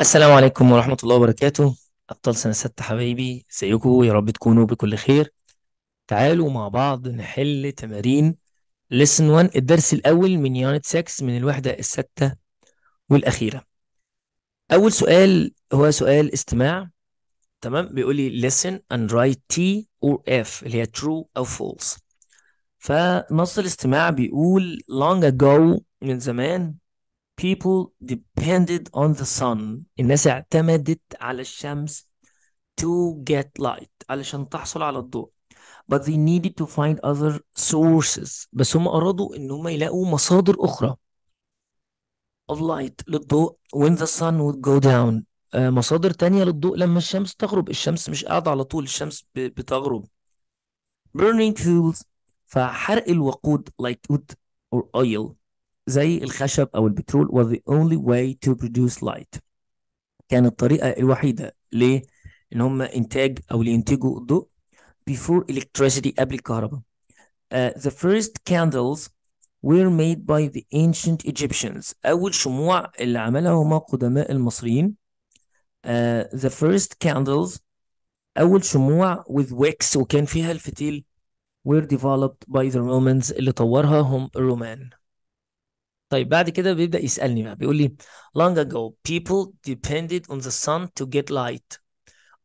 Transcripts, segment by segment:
السلام عليكم ورحمة الله وبركاته أبطال سنة ستة حبايبي ازيكم يا رب تكونوا بكل خير تعالوا مع بعض نحل تمارين لسن 1 الدرس الأول من يونت 6 من الوحدة الستة والأخيرة أول سؤال هو سؤال استماع تمام بيقول لي listen and write T or F اللي هي true أو false فنص الاستماع بيقول long ago من زمان people depended on the sun الناس اعتمدت على الشمس to get light علشان تحصل على الضوء but they needed to find other sources بس هم أرادوا إن هم يلاقوا مصادر أخرى of light للضوء when the sun would go down آه، مصادر تانية للضوء لما الشمس تغرب الشمس مش قاعدة على طول الشمس بتغرب burning fuels فحرق الوقود like wood or oil زي الخشب أو البترول was the only way to produce light كانت الطريقة الوحيدة ليه؟ إن هم إنتاج أو لينتجوا الضوء before electricity قبل الكهرباء uh, the first candles were made by the ancient Egyptians أول شموع اللي عملها هما قدماء المصريين uh, the first candles أول شموع with wax وكان فيها الفتيل were developed by the Romans اللي طورها هم الرومان طيب بعد كده بيبدا يسالني بقى بيقول لي long ago people depended on the sun to get light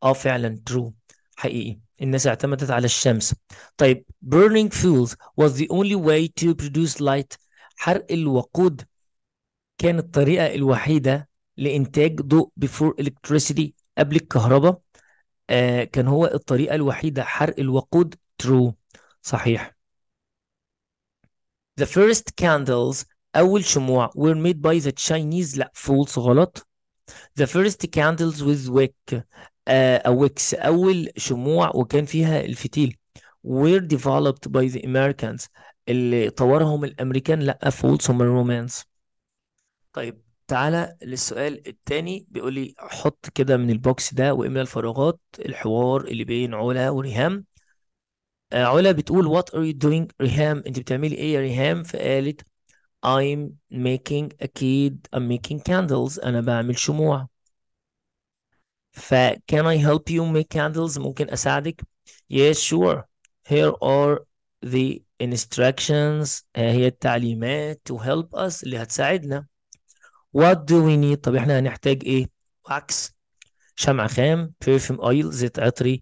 اه فعلا true حقيقي الناس اعتمدت على الشمس طيب burning fuels was the only way to produce light حرق الوقود كان الطريقة الوحيدة لإنتاج ضوء before electricity قبل الكهرباء آه كان هو الطريقة الوحيدة حرق الوقود true صحيح The first candles أول شموع were made by the Chinese لا فولس غلط the first candles with wick uh, آه، wicks أول شموع وكان فيها الفتيل were developed by the Americans اللي طورهم الأمريكان لا فولس هم الرومانس طيب تعالى للسؤال التاني بيقول لي حط كده من البوكس ده واملى الفراغات الحوار اللي بين علا وريهام آه، علا بتقول what are you doing ريهام انت بتعملي ايه يا ريهام فقالت I'm making أكيد I'm making candles أنا بعمل شموع ف can I help you make candles ممكن أساعدك yes sure here are the instructions هي التعليمات to help us اللي هتساعدنا what do we need طب احنا هنحتاج ايه wax شمع خام perfume oil زيت عطري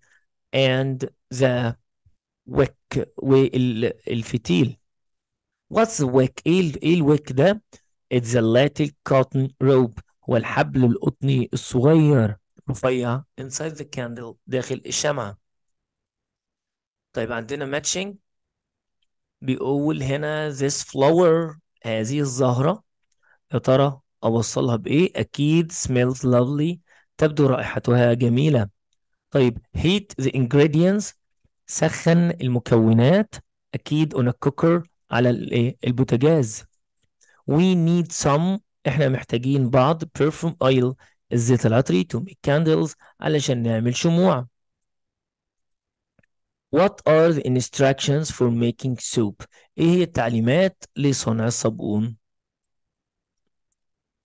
and the wick والفتيل What's wick? ايه ال ايه الويك ده a little cotton rope هو الحبل القطني الصغير رفيع inside the candle داخل الشمعة طيب عندنا matching بيقول هنا this flower هذه الزهرة يا ترى أوصلها بإيه أكيد smells lovely تبدو رائحتها جميلة طيب heat the ingredients سخن المكونات أكيد on a cooker على الايه البوتاجاز we need some احنا محتاجين بعض perfume oil الزيت العطري to make candles علشان نعمل شموع What are the instructions for making soap ايه هي التعليمات لصنع الصابون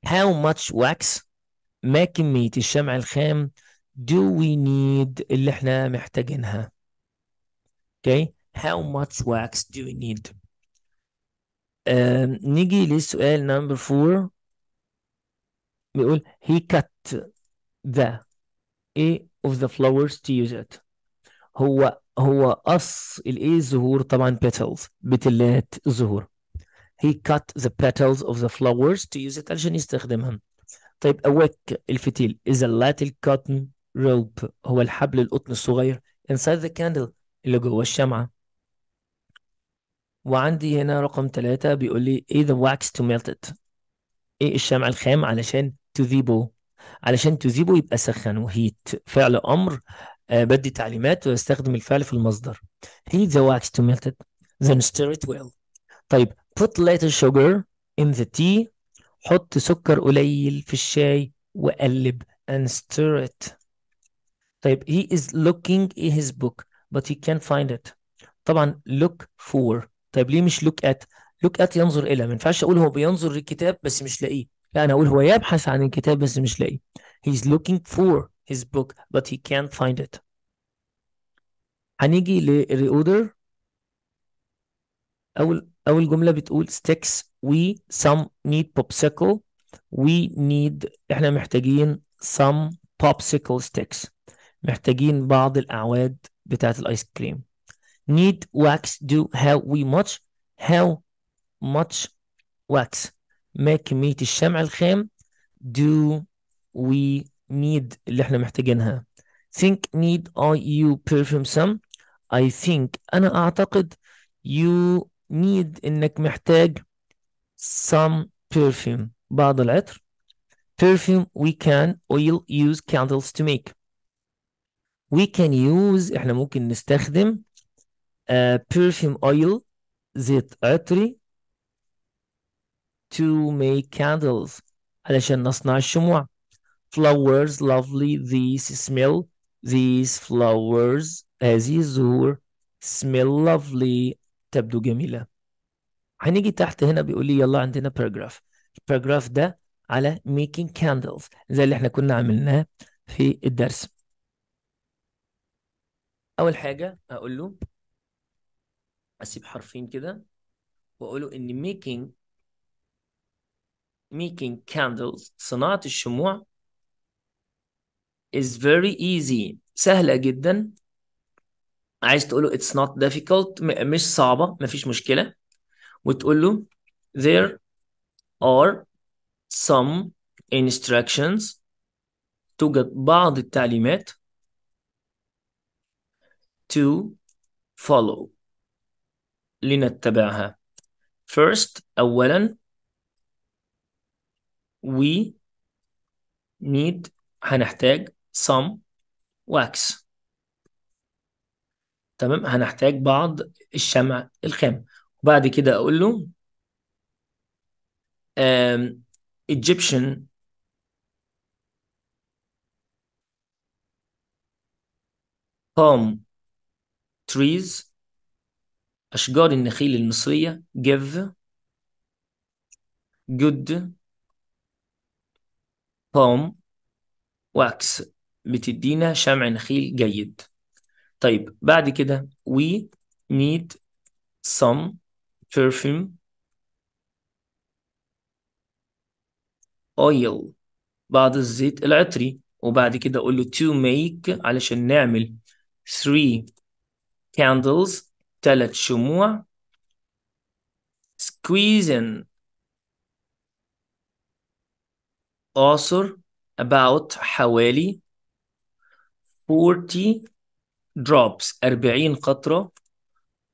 How much wax ما كمية الشمع الخام do we need اللي احنا محتاجينها okay how much wax do we need نيجي لسؤال نمبر فور بيقول he cut the a of the flowers to use it هو هو قص الايه الزهور طبعا petals بتلات الزهور he cut the petals of the flowers to use it علشان يستخدمها طيب اوك الفتيل is a little cotton rope هو الحبل القطن الصغير inside the candle اللي جوه الشمعة وعندي هنا رقم ثلاثة بيقول لي ايه the wax to melt it ايه الشمع الخام علشان تذيبه علشان تذيبه يبقى سخن وهيت فعل امر آه بدي تعليمات واستخدم الفعل في المصدر heat the wax to melt it then stir it well طيب put little sugar in the tea حط سكر قليل في الشاي وقلب and stir it طيب he is looking in his book but he can't find it طبعا look for طيب ليه مش لوك ات لوك ات ينظر الى ما ينفعش اقول هو بينظر للكتاب بس مش لاقيه لا انا اقول هو يبحث عن الكتاب بس مش لاقيه he's looking for his book but he can't find it هنيجي لريودر اول اول جمله بتقول sticks we some need popsicle we need احنا محتاجين some popsicle sticks محتاجين بعض الاعواد بتاعه الايس كريم Need wax do how we much how much wax make to الشمع الخام do we need اللي احنا محتاجينها think need are you perfume some I think أنا أعتقد you need إنك محتاج some perfume بعض العطر perfume we can oil use candles to make we can use احنا ممكن نستخدم آه، perfume oil زيت عطري to make candles علشان نصنع الشموع flowers lovely these smell these flowers هذه الزهور smell lovely تبدو جميلة هنيجي تحت هنا بيقول لي يلا عندنا paragraph الباراجراف ده على making candles زي اللي احنا كنا عملناه في الدرس أول حاجة أقول له اسيب حرفين كده واقوله ان ميكينج ميكينج كاندلز صناعة الشموع is very easy سهلة جدا عايز تقوله it's not difficult مش صعبة مفيش مشكلة وتقول له there are some instructions توجد بعض التعليمات to follow لنتبعها first أولا we need هنحتاج some wax تمام هنحتاج بعض الشمع الخام وبعد كده أقول له um, Egyptian palm trees أشجار النخيل المصرية give good palm واكس بتدينا شمع نخيل جيد طيب بعد كده we need some perfume oil بعض الزيت العطري وبعد كده اقول له to make علشان نعمل 3 candles ثلاث شموع سكويزن قاصر about حوالي 40 drops 40 قطرة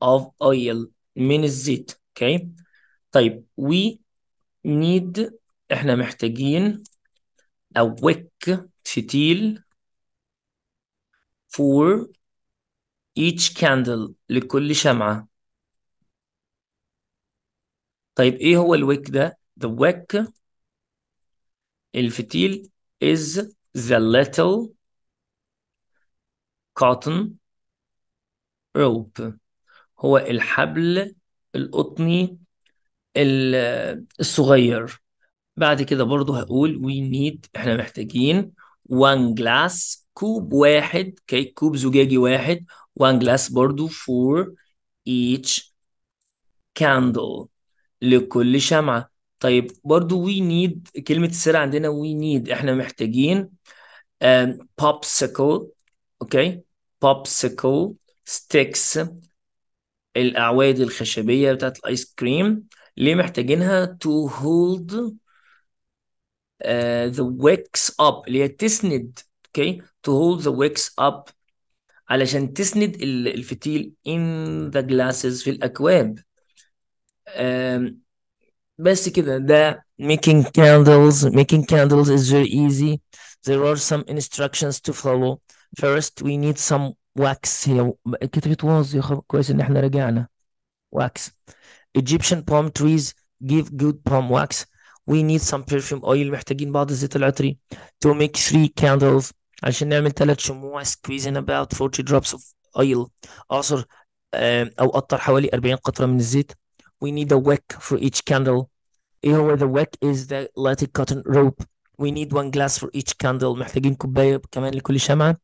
of oil من الزيت okay طيب we need احنا محتاجين a wick فتيل for each candle لكل شمعة طيب ايه هو الويك ده the wick الفتيل is the little cotton rope هو الحبل القطني الصغير بعد كده برضو هقول we need احنا محتاجين one glass كوب واحد كيك كوب زجاجي واحد one glass برضو for each candle لكل شمعة طيب برضو we need كلمة السر عندنا we need احنا محتاجين um, popsicle اوكي okay. popsicle sticks الأعواد الخشبية بتاعت الآيس كريم ليه محتاجينها to hold uh, the wicks up اللي هي تسند اوكي okay. to hold the wax up علشان تسند الفتيل in the glasses في الأكواب بس كده ده making candles making candles is very easy there are some instructions to follow first we need some wax here. كتبت واز كويس ان احنا رجعنا wax Egyptian palm trees give good palm wax we need some perfume oil محتاجين بعض الزيت العطري to make three candles عشان نعمل ثلاث شموع squeezing about 40 drops of oil أعصر أو قطر حوالي 40 قطرة من الزيت we need a wick for each candle إيه هو the wick is the lighted cotton rope we need one glass for each candle محتاجين كوباية كمان لكل شمعة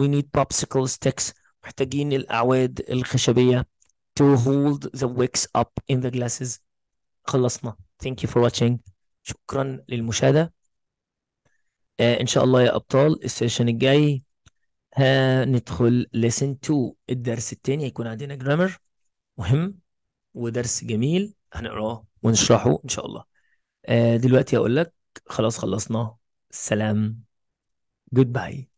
we need popsicle sticks محتاجين الأعواد الخشبية to hold the wicks up in the glasses خلصنا thank you for watching شكرا للمشاهدة آه ان شاء الله يا ابطال السيشن الجاي هندخل ليسن 2 الدرس التاني هيكون عندنا جرامر مهم ودرس جميل هنقراه ونشرحه ان شاء الله آه دلوقتي اقول لك خلاص خلصنا سلام جود باي